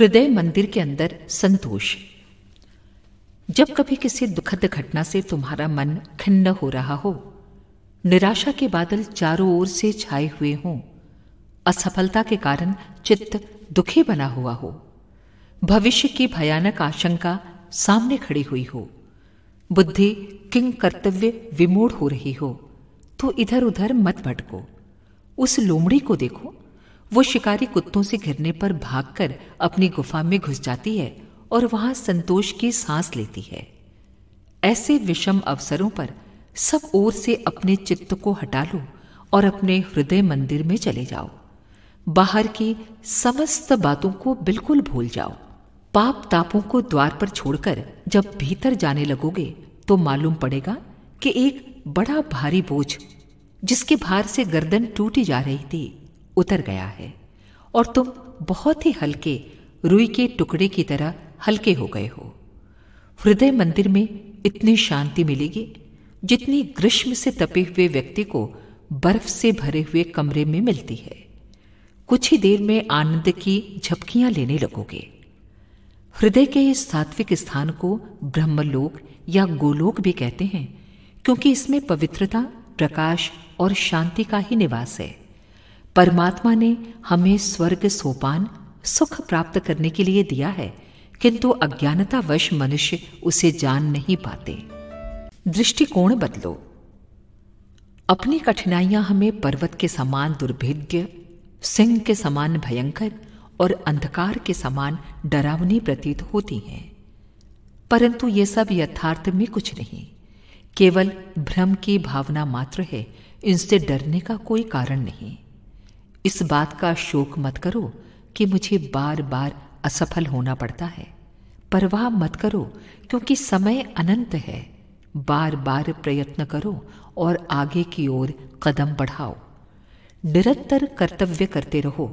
हृदय मंदिर के अंदर संतोष जब कभी किसी दुखद घटना से तुम्हारा मन खिन्न हो रहा हो निराशा के बादल चारों ओर से छाए हुए हों असफलता के कारण चित्त दुखी बना हुआ हो भविष्य की भयानक आशंका सामने खड़ी हुई हो बुद्धि किंग कर्तव्य विमूढ़ हो रही हो तो इधर उधर मत भटको उस लोमड़ी को देखो वो शिकारी कुत्तों से घिरने पर भागकर अपनी गुफा में घुस जाती है और वहां संतोष की सांस लेती है ऐसे विषम अवसरों पर सब ओर से अपने चित्त को हटा लो और अपने हृदय मंदिर में चले जाओ बाहर की समस्त बातों को बिल्कुल भूल जाओ पाप तापों को द्वार पर छोड़कर जब भीतर जाने लगोगे तो मालूम पड़ेगा कि एक बड़ा भारी बोझ जिसके भार से गर्दन टूटी जा रही थी उतर गया है और तुम बहुत ही हल्के रुई के टुकड़े की तरह हल्के हो गए हो हृदय मंदिर में इतनी शांति मिलेगी जितनी ग्रीष्म से तपे हुए व्यक्ति को बर्फ से भरे हुए कमरे में मिलती है कुछ ही देर में आनंद की झपकियां लेने लगोगे हृदय के इस सात्विक स्थान को ब्रह्मलोक या गोलोक भी कहते हैं क्योंकि इसमें पवित्रता प्रकाश और शांति का ही निवास है परमात्मा ने हमें स्वर्ग सोपान सुख प्राप्त करने के लिए दिया है किंतु अज्ञानतावश मनुष्य उसे जान नहीं पाते दृष्टिकोण बदलो अपनी कठिनाइयां हमें पर्वत के समान दुर्भेद्य सिंह के समान भयंकर और अंधकार के समान डरावनी प्रतीत होती हैं परंतु ये सब यथार्थ में कुछ नहीं केवल भ्रम की भावना मात्र है इनसे डरने का कोई कारण नहीं इस बात का शोक मत करो कि मुझे बार बार असफल होना पड़ता है परवाह मत करो क्योंकि समय अनंत है बार बार प्रयत्न करो और आगे की ओर कदम बढ़ाओ निरंतर कर्तव्य करते रहो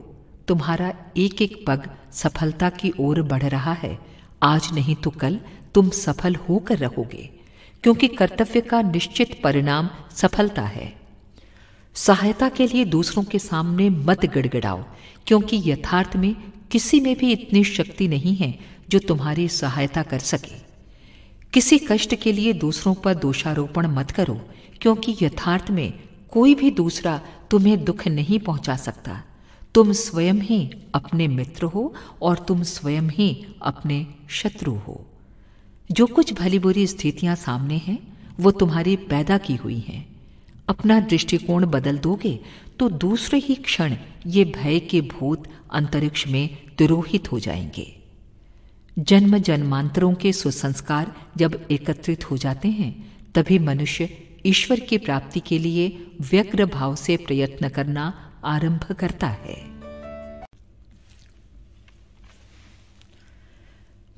तुम्हारा एक एक पग सफलता की ओर बढ़ रहा है आज नहीं तो कल तुम सफल होकर रहोगे क्योंकि कर्तव्य का निश्चित परिणाम सफलता है सहायता के लिए दूसरों के सामने मत गड़गड़ाओ क्योंकि यथार्थ में किसी में भी इतनी शक्ति नहीं है जो तुम्हारी सहायता कर सके किसी कष्ट के लिए दूसरों पर दोषारोपण मत करो क्योंकि यथार्थ में कोई भी दूसरा तुम्हें दुख नहीं पहुंचा सकता तुम स्वयं ही अपने मित्र हो और तुम स्वयं ही अपने शत्रु हो जो कुछ भली बुरी स्थितियां सामने हैं वो तुम्हारी पैदा की हुई हैं अपना दृष्टिकोण बदल दोगे तो दूसरे ही क्षण ये भय के भूत अंतरिक्ष में तिरोहित हो जाएंगे जन्म जन्मांतरों के सुसंस्कार जब एकत्रित हो जाते हैं तभी मनुष्य ईश्वर की प्राप्ति के लिए व्यग्र भाव से प्रयत्न करना आरंभ करता है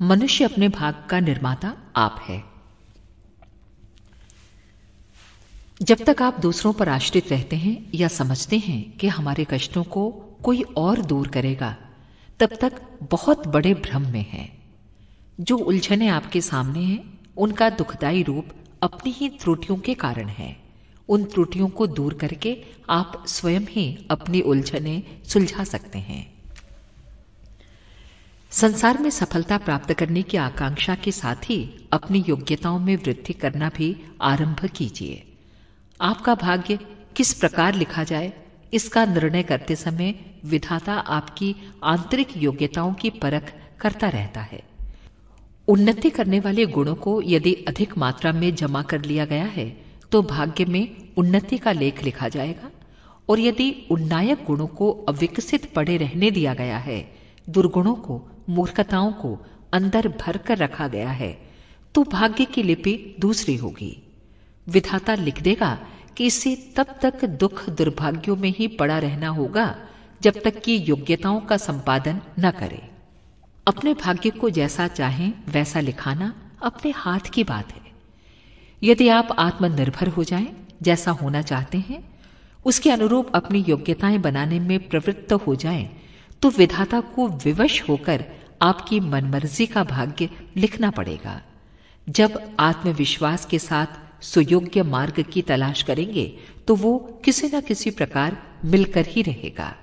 मनुष्य अपने भाग का निर्माता आप है जब तक आप दूसरों पर आश्रित रहते हैं या समझते हैं कि हमारे कष्टों को कोई और दूर करेगा तब तक बहुत बड़े भ्रम में हैं जो उलझने आपके सामने हैं उनका दुखदायी रूप अपनी ही त्रुटियों के कारण है उन त्रुटियों को दूर करके आप स्वयं ही अपनी उलझने सुलझा सकते हैं संसार में सफलता प्राप्त करने की आकांक्षा के साथ ही अपनी योग्यताओं में वृद्धि करना भी आरंभ कीजिए आपका भाग्य किस प्रकार लिखा जाए इसका निर्णय करते समय विधाता आपकी आंतरिक योग्यताओं की परख करता रहता है उन्नति करने वाले गुणों को यदि अधिक मात्रा में जमा कर लिया गया है तो भाग्य में उन्नति का लेख लिखा जाएगा और यदि उन्नायक गुणों को अविकसित पड़े रहने दिया गया है दुर्गुणों को मूर्खताओं को अंदर भर कर रखा गया है तो भाग्य की लिपि दूसरी होगी विधाता लिख देगा कि इसे तब तक दुख दुर्भाग्यों में ही पड़ा रहना होगा जब तक कि योग्यताओं का संपादन न करे अपने भाग्य को जैसा चाहे वैसा लिखाना अपने हाथ की बात है यदि आप आत्मनिर्भर हो जाएं, जैसा होना चाहते हैं उसके अनुरूप अपनी योग्यताएं बनाने में प्रवृत्त हो जाएं, तो विधाता को विवश होकर आपकी मनमर्जी का भाग्य लिखना पड़ेगा जब आत्मविश्वास के साथ सुयोग्य मार्ग की तलाश करेंगे तो वो किसी न किसी प्रकार मिलकर ही रहेगा